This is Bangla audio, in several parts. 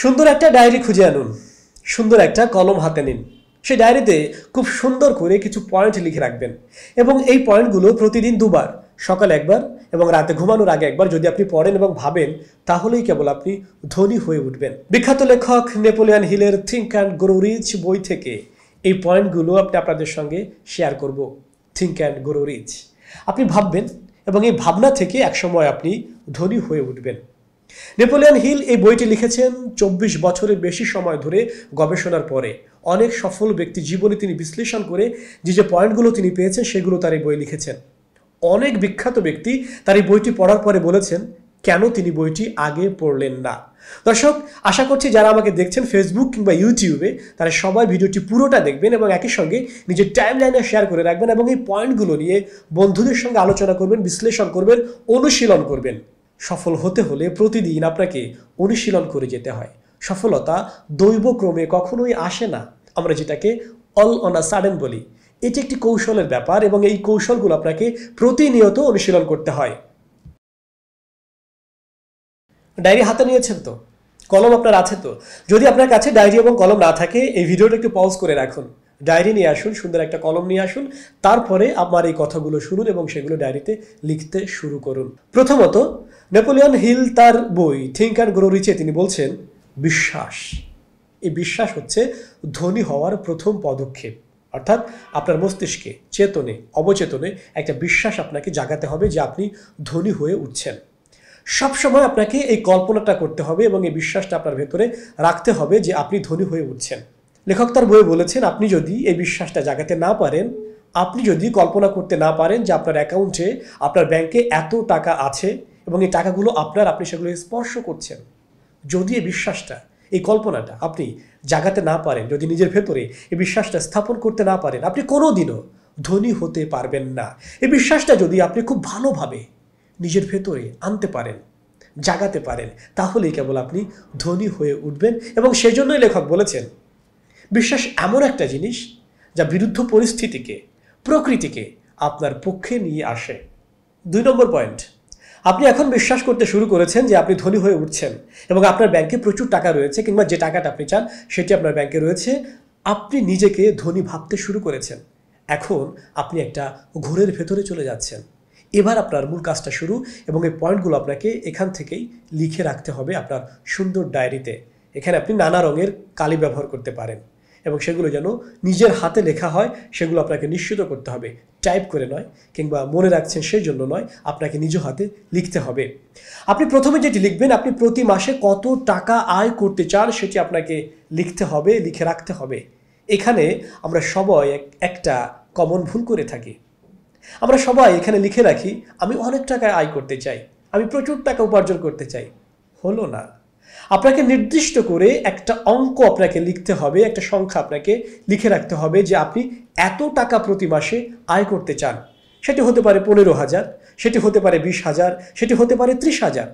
সুন্দর একটা ডায়েরি খুঁজে আনুন সুন্দর একটা কলম হাতে নিন সেই ডায়েরিতে খুব সুন্দর করে কিছু পয়েন্ট লিখে রাখবেন এবং এই পয়েন্টগুলো প্রতিদিন দুবার সকাল একবার এবং রাতে ঘুমানোর আগে একবার যদি আপনি পড়েন এবং ভাবেন তাহলেই কেবল আপনি ধনী হয়ে উঠবেন বিখ্যাত লেখক নেপোলিয়ান হিলের থিঙ্ক অ্যান্ড গ্রো রিচ বই থেকে এই পয়েন্টগুলো আপনি আপনাদের সঙ্গে শেয়ার করব থিঙ্ক অ্যান্ড গ্রো রিচ আপনি ভাববেন এবং এই ভাবনা থেকে একসময় আপনি ধনী হয়ে উঠবেন নেপোলিয়ান হিল এই বইটি লিখেছেন চব্বিশ বছরের বেশি সময় ধরে গবেষণার পরে অনেক সফল ব্যক্তি জীবনে তিনি বিশ্লেষণ করে যে যে পয়েন্টগুলো তিনি পেয়েছেন সেগুলো তার এই বই লিখেছেন অনেক বিখ্যাত ব্যক্তি তার এই বইটি পড়ার পরে বলেছেন কেন তিনি বইটি আগে পড়লেন না দর্শক আশা করছি যারা আমাকে দেখছেন ফেসবুক কিংবা ইউটিউবে তারা সবাই ভিডিওটি পুরোটা দেখবেন এবং একই সঙ্গে নিজের টাইম লাইনে শেয়ার করে রাখবেন এবং এই পয়েন্টগুলো নিয়ে বন্ধুদের সঙ্গে আলোচনা করবেন বিশ্লেষণ করবেন অনুশীলন করবেন সফল হতে হলে প্রতিদিন আপনাকে অনুশীলন করে যেতে হয় সফলতা দৈবক্রমে কখনোই আসে না আমরা যেটাকে অল অন আ সাডেন বলি এটি একটি কৌশলের ব্যাপার এবং এই কৌশলগুলো আপনাকে প্রতিনিয়ত অনুশীলন করতে হয় ডায়েরি হাতে নিয়েছেন তো কলম আপনার আছে তো যদি আপনার কাছে ডায়েরি এবং কলম না থাকে এই ভিডিওটা একটু পজ করে রাখুন ডায়েরি নিয়ে আসুন সুন্দর একটা কলম নিয়ে আসুন তারপরে আমার এই কথাগুলো শুনুন এবং সেগুলো ডায়েরিতে লিখতে শুরু করুন প্রথমত নেপোলিয়ন হিল তার বই থিঙ্ক অ্যান্ড গ্রো রিচে তিনি বলছেন বিশ্বাস এই বিশ্বাস হচ্ছে ধনী হওয়ার প্রথম পদক্ষেপ অর্থাৎ আপনার মস্তিষ্কে চেতনে অবচেতনে একটা বিশ্বাস আপনাকে জাগাতে হবে যে আপনি ধনী হয়ে উঠছেন সবসময় আপনাকে এই কল্পনাটা করতে হবে এবং এই বিশ্বাসটা আপনার ভেতরে রাখতে হবে যে আপনি ধনী হয়ে উঠছেন লেখক তার বইয়ে বলেছেন আপনি যদি এই বিশ্বাসটা জাগাতে না পারেন আপনি যদি কল্পনা করতে না পারেন যে আপনার অ্যাকাউন্টে আপনার ব্যাংকে এত টাকা আছে এবং এই টাকাগুলো আপনার আপনি সেগুলো স্পর্শ করছেন যদি এই বিশ্বাসটা এই কল্পনাটা আপনি জাগাতে না পারেন যদি নিজের ভেতরে এই বিশ্বাসটা স্থাপন করতে না পারেন আপনি কোনো দিনও ধনী হতে পারবেন না এই বিশ্বাসটা যদি আপনি খুব ভালোভাবে নিজের ভেতরে আনতে পারেন জাগাতে পারেন তাহলেই কেবল আপনি ধনী হয়ে উঠবেন এবং সেজন্যই লেখক বলেছেন বিশ্বাস এমন একটা জিনিস যা বিরুদ্ধ পরিস্থিতিকে প্রকৃতিকে আপনার পক্ষে নিয়ে আসে দুই নম্বর পয়েন্ট আপনি এখন বিশ্বাস করতে শুরু করেছেন যে আপনি ধনী হয়ে উঠছেন এবং আপনার ব্যাংকে প্রচুর টাকা রয়েছে কিংবা যে টাকাটা আপনি চান সেটি আপনার ব্যাংকে রয়েছে আপনি নিজেকে ধনী ভাবতে শুরু করেছেন এখন আপনি একটা ঘোরের ভেতরে চলে যাচ্ছেন এবার আপনার মূল কাজটা শুরু এবং এই পয়েন্টগুলো আপনাকে এখান থেকেই লিখে রাখতে হবে আপনার সুন্দর ডায়েরিতে এখানে আপনি নানা রঙের কালি ব্যবহার করতে পারেন এবং সেগুলো যেন নিজের হাতে লেখা হয় সেগুলো আপনাকে নিশ্চিত করতে হবে টাইপ করে নয় কিংবা মনে রাখছেন সেই জন্য নয় আপনাকে নিজ হাতে লিখতে হবে আপনি প্রথমে যেটি লিখবেন আপনি প্রতি মাসে কত টাকা আয় করতে চান সেটি আপনাকে লিখতে হবে লিখে রাখতে হবে এখানে আমরা সবাই একটা কমন ভুল করে থাকি আমরা সবাই এখানে লিখে রাখি আমি অনেক টাকায় আয় করতে চাই আমি প্রচুর টাকা উপার্জন করতে চাই হলো না আপনাকে নির্দিষ্ট করে একটা অঙ্ক আপনাকে লিখতে হবে একটা সংখ্যা আপনাকে লিখে রাখতে হবে যে আপনি এত টাকা প্রতি মাসে আয় করতে চান সেটি হতে পারে পনেরো হাজার সেটি হতে পারে বিশ হাজার সেটি হতে পারে ত্রিশ হাজার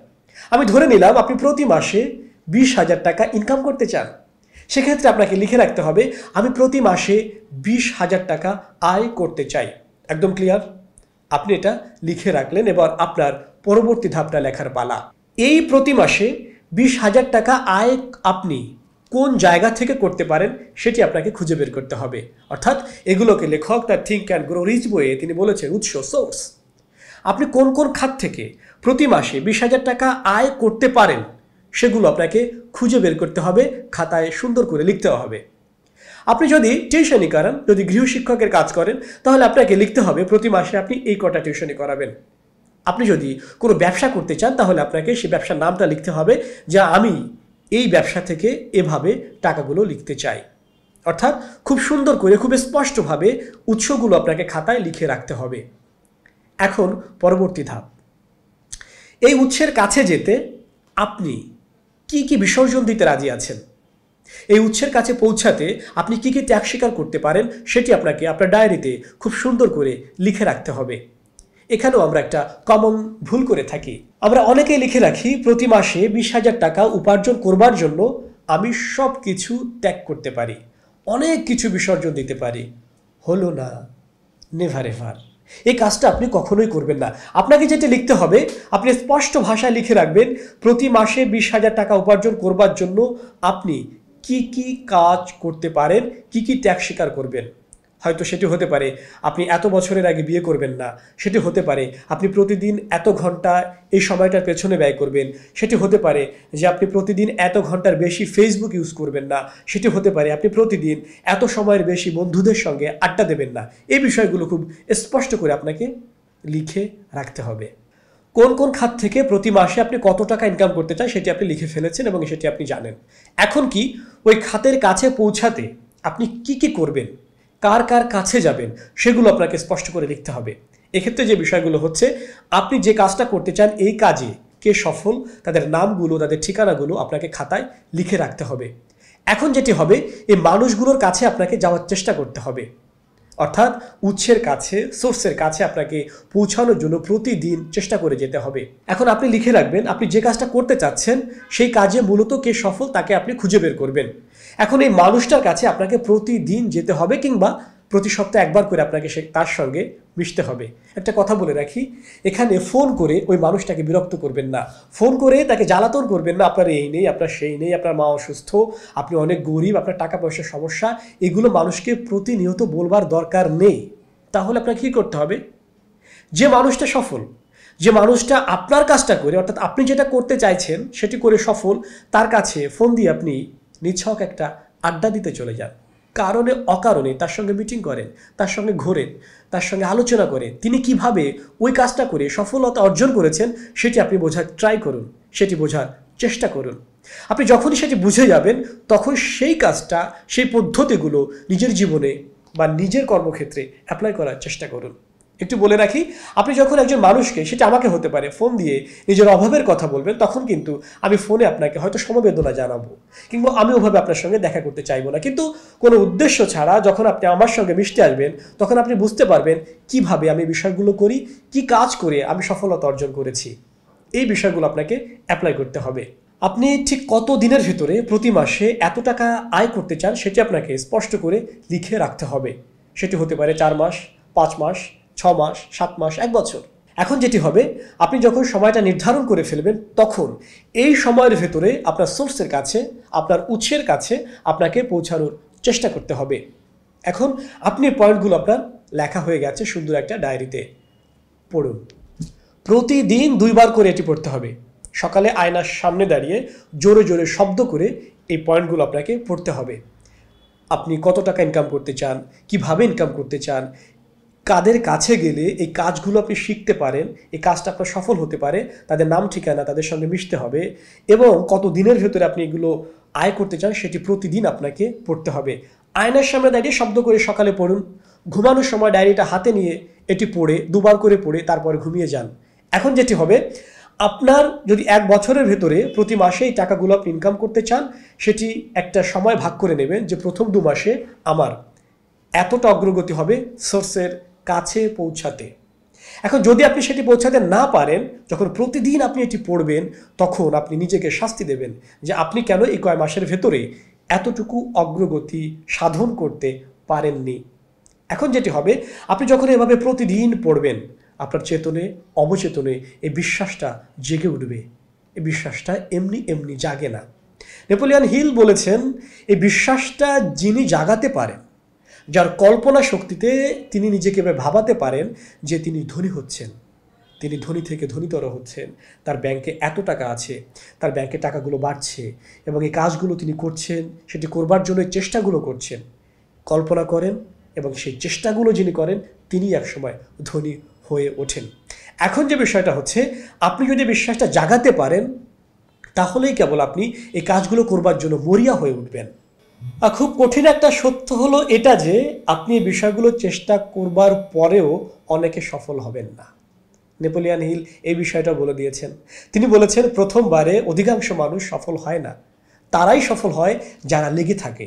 আমি ধরে নিলাম আপনি প্রতি মাসে বিশ হাজার টাকা ইনকাম করতে চান সেক্ষেত্রে আপনাকে লিখে রাখতে হবে আমি প্রতি মাসে বিশ হাজার টাকা আয় করতে চাই একদম ক্লিয়ার আপনি এটা লিখে রাখলেন এবার আপনার পরবর্তী ধাপটা লেখার পালা এই প্রতি মাসে বিশ হাজার টাকা আয় আপনি কোন জায়গা থেকে করতে পারেন সেটি আপনাকে খুঁজে বের করতে হবে অর্থাৎ এগুলোকে লেখক তার থিঙ্ক অ্যান্ড গ্রো রিচ বইয়ে তিনি বলেছেন উৎস সোর্স আপনি কোন কোন খাত থেকে প্রতি মাসে বিশ হাজার টাকা আয় করতে পারেন সেগুলো আপনাকে খুঁজে বের করতে হবে খাতায় সুন্দর করে লিখতে হবে আপনি যদি টিউশনি করান যদি গৃহশিক্ষকের কাজ করেন তাহলে আপনাকে লিখতে হবে প্রতি মাসে আপনি এই কটা টিউশনি করাবেন আপনি যদি কোনো ব্যবসা করতে চান তাহলে আপনাকে সে ব্যবসার নামটা লিখতে হবে যা আমি এই ব্যবসা থেকে এভাবে টাকাগুলো লিখতে চাই অর্থাৎ খুব সুন্দর করে খুব স্পষ্টভাবে উৎসগুলো আপনাকে খাতায় লিখে রাখতে হবে এখন পরবর্তী ধাপ এই উৎসের কাছে যেতে আপনি কি কি বিসর্জন দিতে রাজি আছেন এই উৎসের কাছে পৌঁছাতে আপনি কী কী ত্যাগ স্বীকার করতে পারেন সেটি আপনাকে আপনার ডায়েরিতে খুব সুন্দর করে লিখে রাখতে হবে এখানেও আমরা একটা কমন ভুল করে থাকি আমরা অনেকেই লিখে রাখি প্রতি মাসে বিশ হাজার টাকা উপার্জন করবার জন্য আমি সব কিছু ত্যাগ করতে পারি অনেক কিছু বিসর্জন দিতে পারি হলো না নেভার এভার এই কাজটা আপনি কখনোই করবেন না আপনাকে যেটা লিখতে হবে আপনি স্পষ্ট ভাষায় লিখে রাখবেন প্রতি মাসে বিশ হাজার টাকা উপার্জন করবার জন্য আপনি কি কি কাজ করতে পারেন কি কি ত্যাগ স্বীকার করবেন হয়তো সেটি হতে পারে আপনি এত বছরের আগে বিয়ে করবেন না সেটি হতে পারে আপনি প্রতিদিন এত ঘন্টা এই সময়টার পেছনে ব্যয় করবেন সেটি হতে পারে যে আপনি প্রতিদিন এত ঘন্টার বেশি ফেসবুক ইউজ করবেন না সেটি হতে পারে আপনি প্রতিদিন এত সময়ের বেশি বন্ধুদের সঙ্গে আড্ডা দেবেন না এই বিষয়গুলো খুব স্পষ্ট করে আপনাকে লিখে রাখতে হবে কোন কোন খাত থেকে প্রতি মাসে আপনি কত টাকা ইনকাম করতে চান সেটি আপনি লিখে ফেলেছেন এবং সেটি আপনি জানেন এখন কি ওই খাতের কাছে পৌঁছাতে আপনি কি কি করবেন কার কার কাছে যাবেন সেগুলো আপনাকে স্পষ্ট করে লিখতে হবে এক্ষেত্রে যে বিষয়গুলো হচ্ছে আপনি যে কাজটা করতে চান এই কাজে কে সফল তাদের নামগুলো তাদের ঠিকানাগুলো আপনাকে খাতায় লিখে রাখতে হবে এখন যেটি হবে এই মানুষগুলোর কাছে আপনাকে যাওয়ার চেষ্টা করতে হবে অর্থাৎ উৎসের কাছে সোর্সের কাছে আপনাকে পৌঁছানোর জন্য প্রতিদিন চেষ্টা করে যেতে হবে এখন আপনি লিখে রাখবেন আপনি যে কাজটা করতে চাচ্ছেন সেই কাজে মূলত কে সফল তাকে আপনি খুঁজে বের করবেন এখন এই মানুষটার কাছে আপনাকে প্রতিদিন যেতে হবে কিংবা প্রতি সপ্তাহে একবার করে আপনাকে সে তার সঙ্গে মিশতে হবে একটা কথা বলে রাখি এখানে ফোন করে ওই মানুষটাকে বিরক্ত করবেন না ফোন করে তাকে জ্বালাতন করবেন না আপনার এই নেই আপনার সেই নেই আপনার মা অসুস্থ আপনি অনেক গরিব আপনার টাকা পয়সার সমস্যা এগুলো মানুষকে প্রতিনিয়ত বলবার দরকার নেই তাহলে আপনাকে কী করতে হবে যে মানুষটা সফল যে মানুষটা আপনার কাজটা করে অর্থাৎ আপনি যেটা করতে চাইছেন সেটি করে সফল তার কাছে ফোন দিয়ে আপনি নিছক একটা আড্ডা দিতে চলে যান কারণে অকারণে তার সঙ্গে মিটিং করেন তার সঙ্গে ঘোরেন তার সঙ্গে আলোচনা করেন তিনি কিভাবে ওই কাজটা করে সফলতা অর্জন করেছেন সেটি আপনি বোঝার ট্রাই করুন সেটি বোঝার চেষ্টা করুন আপনি যখনই সেটি বুঝে যাবেন তখন সেই কাজটা সেই পদ্ধতিগুলো নিজের জীবনে বা নিজের কর্মক্ষেত্রে অ্যাপ্লাই করার চেষ্টা করুন একটু বলে রাখি আপনি যখন একজন মানুষকে সেটা আমাকে হতে পারে ফোন দিয়ে নিজের অভাবের কথা বলবেন তখন কিন্তু আমি ফোনে আপনাকে হয়তো সমবেদনা জানাবো কিংবা আমি ওভাবে আপনার সঙ্গে দেখা করতে চাইবো না কিন্তু কোনো উদ্দেশ্য ছাড়া যখন আপনি আমার সঙ্গে মিশতে আসবেন তখন আপনি বুঝতে পারবেন কিভাবে আমি বিষয়গুলো করি কি কাজ করে আমি সফলতা অর্জন করেছি এই বিষয়গুলো আপনাকে অ্যাপ্লাই করতে হবে আপনি ঠিক কত দিনের ভিতরে প্রতি মাসে এত টাকা আয় করতে চান সেটি আপনাকে স্পষ্ট করে লিখে রাখতে হবে সেটি হতে পারে চার মাস পাঁচ মাস ছ মাস সাত মাস এক বছর এখন যেটি হবে আপনি যখন সময়টা নির্ধারণ করে ফেলবেন তখন এই সময়ের ভেতরে আপনার সোর্সের কাছে আপনার উৎসের কাছে আপনাকে পৌঁছানোর চেষ্টা করতে হবে এখন আপনি পয়েন্টগুলো আপনার লেখা হয়ে গেছে সুন্দর একটা ডায়েরিতে পড়ুন প্রতিদিন দুইবার করে এটি পড়তে হবে সকালে আয়নার সামনে দাঁড়িয়ে জোরে জোরে শব্দ করে এই পয়েন্টগুলো আপনাকে পড়তে হবে আপনি কত টাকা ইনকাম করতে চান কিভাবে ইনকাম করতে চান কাদের কাছে গেলে এই কাজগুলো আপনি শিখতে পারেন এই কাজটা আপনার সফল হতে পারে তাদের নাম ঠিকানা তাদের সঙ্গে মিশতে হবে এবং কত দিনের ভেতরে আপনি এগুলো আয় করতে চান সেটি প্রতিদিন আপনাকে পড়তে হবে আয়নার সামনে দাঁড়িয়ে শব্দ করে সকালে পড়ুন ঘুমানোর সময় ডায়েরিটা হাতে নিয়ে এটি পড়ে দুবার করে পড়ে তারপরে ঘুমিয়ে যান এখন যেটি হবে আপনার যদি এক বছরের ভেতরে প্রতি মাসে এই টাকাগুলো আপনি ইনকাম করতে চান সেটি একটা সময় ভাগ করে নেবেন যে প্রথম দু মাসে আমার এতটা অগ্রগতি হবে সোর্সের কাছে পৌঁছাতে এখন যদি আপনি সেটি পৌঁছাতে না পারেন যখন প্রতিদিন আপনি এটি পড়বেন তখন আপনি নিজেকে শাস্তি দেবেন যে আপনি কেন এই কয় মাসের ভেতরে এতটুকু অগ্রগতি সাধন করতে পারেননি এখন যেটি হবে আপনি যখন এভাবে প্রতিদিন পড়বেন আপনার চেতনে অবচেতনে এই বিশ্বাসটা জেগে উঠবে এই বিশ্বাসটা এমনি এমনি জাগে না নেপোলিয়ান হিল বলেছেন এই বিশ্বাসটা যিনি জাগাতে পারেন যার কল্পনা শক্তিতে তিনি নিজেকে ভাবাতে পারেন যে তিনি ধনী হচ্ছেন তিনি ধনী থেকে ধনীতর হচ্ছেন তার ব্যাংকে এত টাকা আছে তার ব্যাংকে টাকাগুলো বাড়ছে এবং এই কাজগুলো তিনি করছেন সেটি করবার জন্য চেষ্টাগুলো করছেন কল্পনা করেন এবং সেই চেষ্টাগুলো যিনি করেন তিনি একসময় ধনী হয়ে ওঠেন এখন যে বিষয়টা হচ্ছে আপনি যদি বিশ্বাসটা জাগাতে পারেন তাহলেই কেবল আপনি এই কাজগুলো করবার জন্য মরিয়া হয়ে উঠবেন খুব কঠিন একটা সত্য হলো এটা যে আপনি বিষয়গুলো চেষ্টা করবার পরেও অনেকে সফল হবেন না নেপোলিয়ান হিল এই বিষয়টা বলে দিয়েছেন তিনি বলেছেন প্রথমবারে অধিকাংশ মানুষ সফল হয় না তারাই সফল হয় যারা লেগে থাকে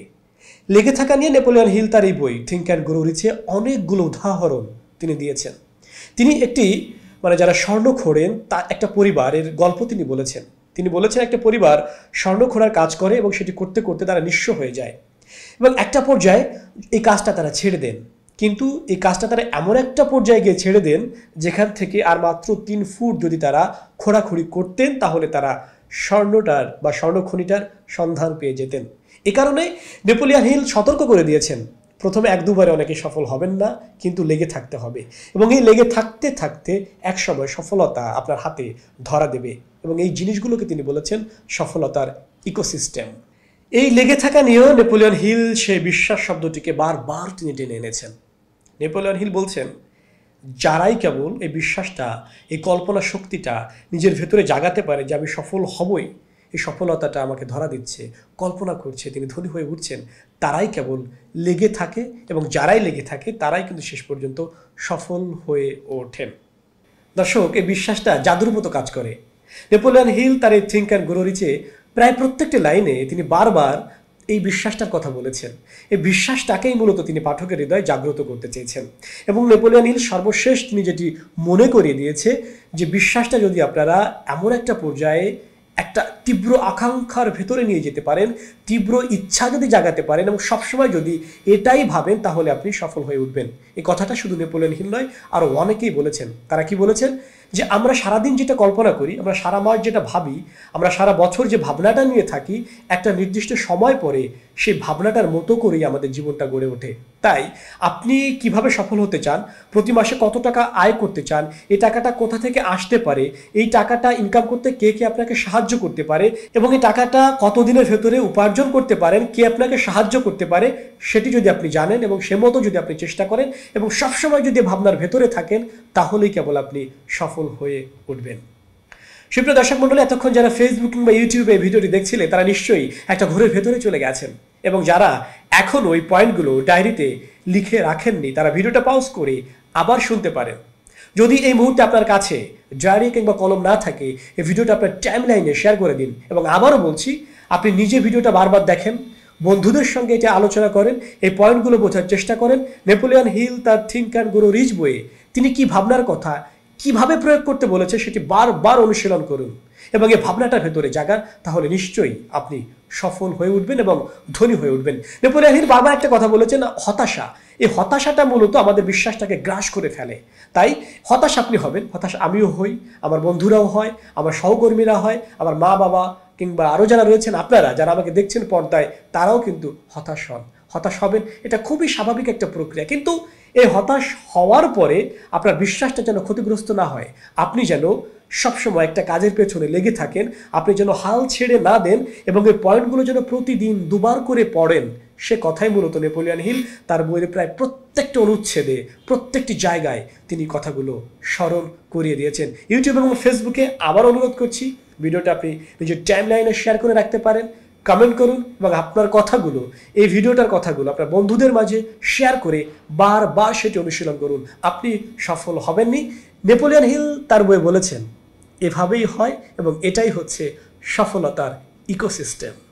লেগে থাকা নিয়ে নেপোলিয়ান হিল তার এই বই থিঙ্ক অ্যান্ড গ্রো রিচে অনেকগুলো উদাহরণ তিনি দিয়েছেন তিনি একটি মানে যারা স্বর্ণ খোড়েন তা একটা পরিবারের গল্প তিনি বলেছেন তিনি বলেছেন একটা পরিবার স্বর্ণ খোঁড়ার কাজ করে এবং সেটি করতে করতে তারা নিঃস্ব হয়ে যায় এবং একটা পর্যায়ে এই কাজটা তারা ছেড়ে দেন কিন্তু এই কাজটা তারা এমন একটা পর্যায়ে গিয়ে ছেড়ে দেন যেখান থেকে আর মাত্র তিন ফুট যদি তারা খোঁড়াখুড়ি করতেন তাহলে তারা স্বর্ণটার বা স্বর্ণখনিটার সন্ধান পেয়ে যেতেন এ কারণে নেপোলিয়ান হিল সতর্ক করে দিয়েছেন প্রথমে এক দুবারে অনেকে সফল হবেন না কিন্তু লেগে থাকতে হবে এবং এই লেগে থাকতে থাকতে একসময় সফলতা আপনার হাতে ধরা দেবে এবং এই জিনিসগুলোকে তিনি বলেছেন সফলতার ইকোসিস্টেম এই লেগে থাকা নিয়েও নেপোলিয়ন হিল সেই বিশ্বাস শব্দটিকে বারবার তিনি টেনে এনেছেন নেপোলিয়ন হিল বলছেন যারাই কেবল এই বিশ্বাসটা এই কল্পনা শক্তিটা নিজের ভেতরে জাগাতে পারে যে আমি সফল হবই এই সফলতাটা আমাকে ধরা দিচ্ছে কল্পনা করছে তিনি ধনী হয়ে উঠছেন তারাই কেবল লেগে থাকে এবং যারাই লেগে থাকে তারাই কিন্তু শেষ পর্যন্ত সফল হয়ে ওঠেন দর্শক এই বিশ্বাসটা জাদুর মতো কাজ করে নেপোলিয়ান হিল তার এই থিঙ্ক অ্যান্ড গ্রো রিচে প্রায় প্রত্যেকটি লাইনে তিনি বারবার এই বিশ্বাসটার কথা বলেছেন এই বিশ্বাসটাকেই মূলত তিনি পাঠকের হৃদয় জাগ্রত করতে চেয়েছেন এবং নেপোলিয়ান হিল সর্বশেষ তিনি যেটি মনে করিয়ে দিয়েছে যে বিশ্বাসটা যদি আপনারা এমন একটা পর্যায়ে একটা তীব্র আকাঙ্ক্ষার ভেতরে নিয়ে যেতে পারেন তীব্র ইচ্ছা যদি জাগাতে পারেন এবং সবসময় যদি এটাই ভাবেন তাহলে আপনি সফল হয়ে উঠবেন এই কথাটা শুধু নেপোলিয়ান হিল নয় আরও অনেকেই বলেছেন তারা কি বলেছেন যে আমরা সারাদিন যেটা কল্পনা করি আমরা সারা মাস যেটা ভাবি আমরা সারা বছর যে ভাবনাটা নিয়ে থাকি একটা নির্দিষ্ট সময় পরে সেই ভাবনাটার মতো করেই আমাদের জীবনটা গড়ে ওঠে তাই আপনি কিভাবে সফল হতে চান প্রতি মাসে কত টাকা আয় করতে চান এই টাকাটা কোথা থেকে আসতে পারে এই টাকাটা ইনকাম করতে কে কে আপনাকে সাহায্য করতে পারে এবং এই টাকাটা কতদিনের ভেতরে উপার্জন করতে পারেন কে আপনাকে সাহায্য করতে পারে সেটি যদি আপনি জানেন এবং সে মতো যদি আপনি চেষ্টা করেন এবং সবসময় যদি ভাবনার ভেতরে থাকেন তাহলেই কেবল আপনি সফল হয়ে উঠবেন সুপ্রিয় দর্শক মন্ডলী এতক্ষণ যারা ফেসবুক কিংবা ইউটিউবে ভিডিওটি দেখছিলেন তারা নিশ্চয়ই একটা ঘরের ভেতরে চলে গেছেন এবং যারা এখন ওই পয়েন্টগুলো ডায়েরিতে লিখে রাখেননি তারা ভিডিওটা পাউজ করে আবার শুনতে পারেন যদি এই মুহূর্তে আপনার কাছে ডায়েরি কিংবা কলম না থাকে এই ভিডিওটা আপনার টাইম লাইনে শেয়ার করে দিন এবং আবারও বলছি আপনি নিজে ভিডিওটা বারবার দেখেন বন্ধুদের সঙ্গে এটা আলোচনা করেন এই পয়েন্টগুলো বোঝার চেষ্টা করেন নেপোলিয়ান হিল তার থিঙ্ক অ্যান্ড গুরু রিচ বইয়ে তিনি কি ভাবনার কথা কিভাবে প্রয়োগ করতে বলেছে সেটি বারবার অনুশীলন করুন এবং এই ভাবনাটা ভেতরে জাগান তাহলে নিশ্চয়ই আপনি সফল হয়ে উঠবেন এবং ধনী হয়ে উঠবেন নেপোলিয়ান আহির বারবার একটা কথা বলেছেন হতাশা এই হতাশাটা মূলত আমাদের বিশ্বাসটাকে গ্রাস করে ফেলে তাই হতাশ আপনি হবেন হতাশ আমিও হই আমার বন্ধুরাও হয় আমার সহকর্মীরা হয় আমার মা বাবা কিংবা আরও যারা রয়েছেন আপনারা যারা আমাকে দেখছেন পর্দায় তারাও কিন্তু হতাশ হন হতাশ হবেন এটা খুবই স্বাভাবিক একটা প্রক্রিয়া কিন্তু এই হতাশ হওয়ার পরে আপনার বিশ্বাসটা যেন ক্ষতিগ্রস্ত না হয় আপনি যেন সবসময় একটা কাজের পেছনে লেগে থাকেন আপনি যেন হাল ছেড়ে না দেন এবং এই পয়েন্টগুলো যেন প্রতিদিন দুবার করে পড়েন সে কথাই মূলত নেপোলিয়ান হিল তার বইয়ের প্রায় প্রত্যেকটা অনুচ্ছেদে প্রত্যেকটি জায়গায় তিনি কথাগুলো স্মরণ করিয়ে দিয়েছেন ইউটিউব এবং ফেসবুকে আবার অনুরোধ করছি ভিডিওটা আপনি নিজের টাইম লাইনে শেয়ার করে রাখতে পারেন কমেন্ট করুন এবং আপনার কথাগুলো এই ভিডিওটার কথাগুলো আপনার বন্ধুদের মাঝে শেয়ার করে বারবার সেটি অনুশীলন করুন আপনি সফল হবেননি নেপোলিয়ান হিল তার বইয়ে বলেছেন এভাবেই হয় এবং এটাই হচ্ছে সফলতার ইকোসিস্টেম